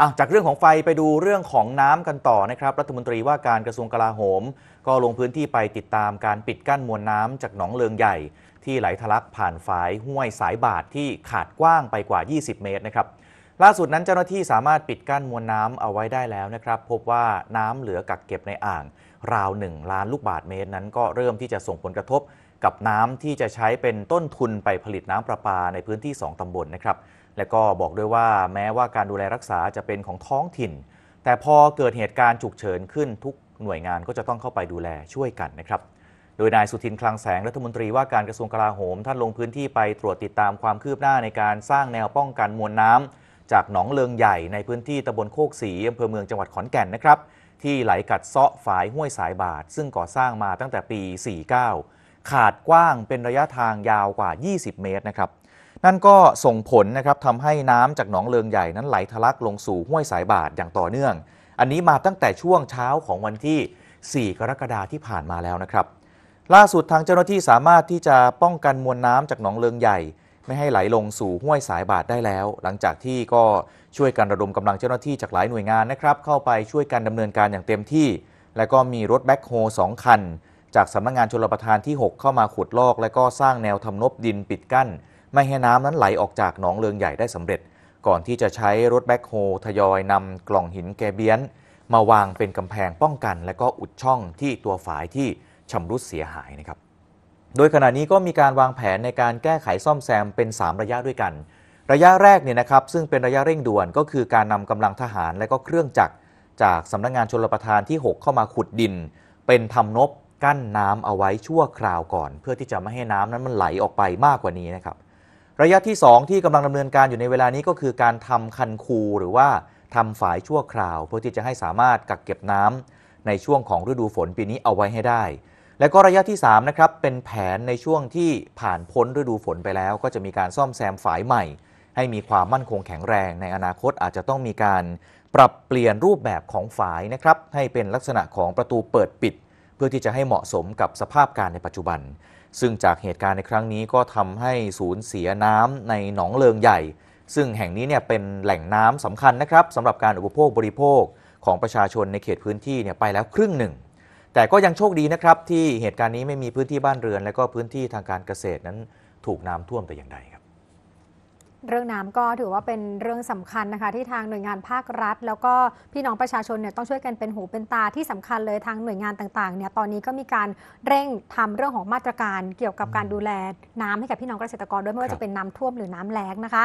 อาจากเรื่องของไฟไปดูเรื่องของน้ำกันต่อนะครับ รัฐมนตรีว่าการกระทรวงกลาโหม ก็ลงพื้นที่ไปติดตามการปิดกั้นมวลน้ำจากหนองเลืงใหญ่ ที่ไหลทะลักผ่านฝายห้วยสายบาดทที่ขาดกว้างไปกว่า 20 เมตรนะครับล่าสุดนั้นเจ้าหน้าที่สามารถปิดกั้นมวลน้ำเอาไว้ได้แล้วนะครับพบว่าน้ำเหลือกักเก็บในอ่าง ราว 1 ล้านลูกบาทเมตรนั้นก็เริ่มที่จะส่งผลกระทบกับน้ำที่จะใช้เป็นต้นทุนไปผลิตน้ำประปาในพื้นที่ 2 ตำบลนนะครับและก็บอกด้วยว่าแม้ว่าการดูแลรักษาจะเป็นของท้องถิ่น แต่พอเกิดเหตุการณ์ฉุกเฉินขึ้นทุกหน่วยงานก็จะต้องเข้าไปดูแลช่วยกันนะครับ โดยนายสุทินคลังแสงรัฐมนตรีว่าการกระทรวงกลาโหมท่านลงพื้นที่ไปตรวจติดตามความคืบหน้าในการสร้างแนวป้องกันมวลน้ำ จากหนองเลิงใหญ่ในพื้นที่ตำบลโคกศรีอำเภอเมืองจังหวัดขอนแก่นนะครับ ที่ไหลกัดเซาะฝายห้วยสายบาดซึ่งก่อสร้างมาตั้งแต่ปี 49ขาดกว้างเป็นระยะทางยาวกว่า 20 เมตรนะครับ นั่นก็ส่งผลนะครับทำให้น้ำจากหนองเลืงใหญ่นั้นไหลทะลักลงสู่ห้วยสายบาดอย่างต่อเนื่อง อันนี้มาตั้งแต่ช่วงเช้าของวันที่ 4 กรกฎาคมที่ผ่านมาแล้วนะครับ ล่าสุดทางเจ้าหน้าที่สามารถที่จะป้องกันมวลน้ำจากหนองเลืงใหญ่ ไม่ให้ไหลลงสู่ห้วยสายบาดได้แล้ว หลังจากที่ก็ช่วยกันระดมกำลังเจ้าหน้าที่จากหลายหน่วยงานนะครับ เข้าไปช่วยกันดำเนินการอย่างเต็มที่ และก็มีรถแบ็คโฮ 2 คันจากสำนักงงานชลประทานที่ 6 เข้ามาขุดลอก และก็สร้างแนวทำนบดินปิดกั้น ไม่ให้น้ำนั้นไหลออกจากหนองเลืองใหญ่ได้สำเร็จ ก่อนที่จะใช้รถแบ็คโฮทยอย นำกล่องหินแกเบียน มาวางเป็นกำแพงป้องกัน และก็อุดช่องที่ตัวฝายที่ชำรุดเสียหายนะครับโดยขณะนี้ก็มีการวางแผนในการแก้ไขซ่อมแซมเป็น 3 ระยะด้วยกัน ระยะแรกเนี่ยนะครับซึ่งเป็นระยะเร่งด่วน ก็คือการนำกำลังทหารและก็เครื่องจักรจากสำนักงงานชลประทานที่ 6 เข้ามาขุดดิน เป็นทำนบกั้นน้ำเอาไว้ชั่วคราวก่อน เพื่อที่จะไม่ให้น้ำนั้นมันไหลออกไปมากกว่านี้นะครับระยะที่ 2 ที่กำลังดำเนินการอยู่ในเวลานี้ก็คือการทำคันคูหรือว่าทำฝายชั่วคราว เพื่อที่จะให้สามารถกักเก็บน้ำ ในช่วงของฤดูฝนปีนี้เอาไว้ให้ได้ และก็ระยะที่3นะครับเป็นแผนในช่วงที่ผ่านพ้นฤดูฝนไปแล้ว ก็จะมีการซ่อมแซมฝายใหม่ ให้มีความมั่นคงแข็งแรงในอนาคตอาจจะต้องมีการปรับเปลี่ยนรูปแบบของฝายนะครับ ให้เป็นลักษณะของประตูเปิดปิดเพื่อที่จะให้เหมาะสมกับสภาพการในปัจจุบัน ซึ่งจากเหตุการณ์ในครั้งนี้ก็ทำให้สูญเสียน้ำในหนองเลิงใหญ่ ซึ่งแห่งนี้เนี่ยเป็นแหล่งน้ำสำคัญนะครับสำหรับการอุปโภคบริโภคของประชาชนในเขตพื้นที่เนี่ยไปแล้วครึ่งหนึ่ง แต่ก็ยังโชคดีนะครับ ที่เหตุการณ์นี้ไม่มีพื้นที่บ้านเรือน และก็พื้นที่ทางการเกษตรนั้นถูกน้ำท่วมแต่อย่างใดเรื่องน้ำก็ถือว่าเป็นเรื่องสำคัญนะคะ ที่ทางหน่วยงานภาครัฐ แล้วก็พี่น้องประชาชนเนี่ยต้องช่วยกันเป็นหูเป็นตาที่สำคัญเลยทางหน่วยงานต่างๆ เนี่ยตอนนี้ก็มีการเร่งทำเรื่องของมาตรการเกี่ยวกับการดูแลน้ำให้กับพี่น้องเกษตรกรด้วยไม่ว่าจะเป็นน้ำท่วมหรือน้ำแล้งนะคะ